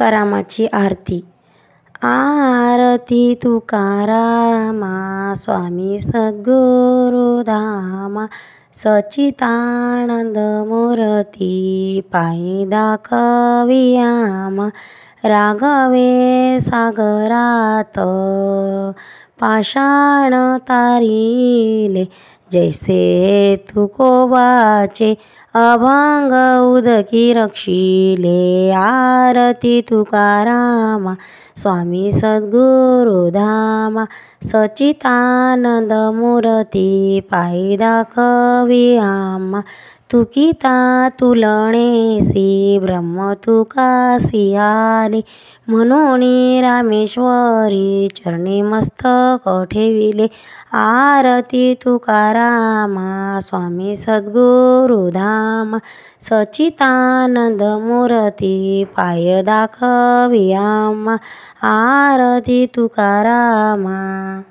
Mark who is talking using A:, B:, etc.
A: तुकारामाची आरती आरती तुकारामा स्वामी सद्गुरुधामा सचितानंद मूर्ती पायी दाखवियामा राघवे सागरात पाषाण तारीले, जैसे तुकोबाचे अभंग उदकी रक्षिले आरती तुकारामा स्वामी सद्गुरुधामा मूर्ती पायदा कवी आमा तुकिता तुलने सी ब्रह्म सियाले म्हणून रामेश्वरी चरणी मस्तक ठेविले आरती तुकारामा स्वामी सद्गुरुधामा सचितानंद मूर्ती पाय दाखवियामा आरती तुकारामा